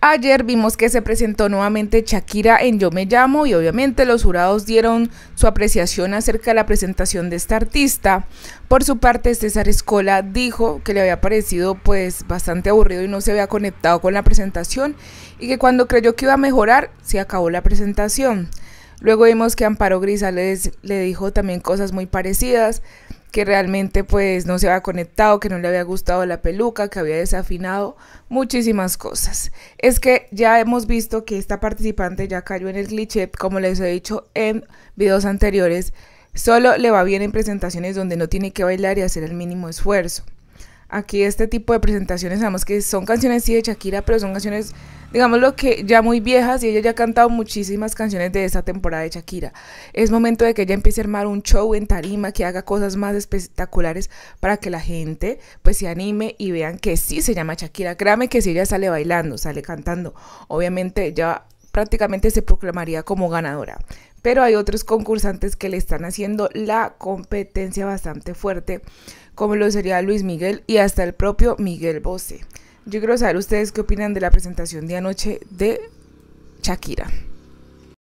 Ayer vimos que se presentó nuevamente Shakira en Yo Me Llamo y obviamente los jurados dieron su apreciación acerca de la presentación de esta artista. Por su parte, César Escola dijo que le había parecido pues bastante aburrido y no se había conectado con la presentación y que cuando creyó que iba a mejorar, se acabó la presentación. Luego vimos que Amparo Grisales le dijo también cosas muy parecidas que realmente pues no se había conectado, que no le había gustado la peluca, que había desafinado, muchísimas cosas. Es que ya hemos visto que esta participante ya cayó en el cliché, como les he dicho en videos anteriores, solo le va bien en presentaciones donde no tiene que bailar y hacer el mínimo esfuerzo aquí este tipo de presentaciones, sabemos que son canciones sí de Shakira, pero son canciones, digamos lo que ya muy viejas y ella ya ha cantado muchísimas canciones de esta temporada de Shakira. Es momento de que ella empiece a armar un show en tarima, que haga cosas más espectaculares para que la gente pues se anime y vean que sí se llama Shakira. Créame que si ella sale bailando, sale cantando, obviamente ya prácticamente se proclamaría como ganadora pero hay otros concursantes que le están haciendo la competencia bastante fuerte, como lo sería Luis Miguel y hasta el propio Miguel Bosé. Yo quiero saber ustedes qué opinan de la presentación de anoche de Shakira.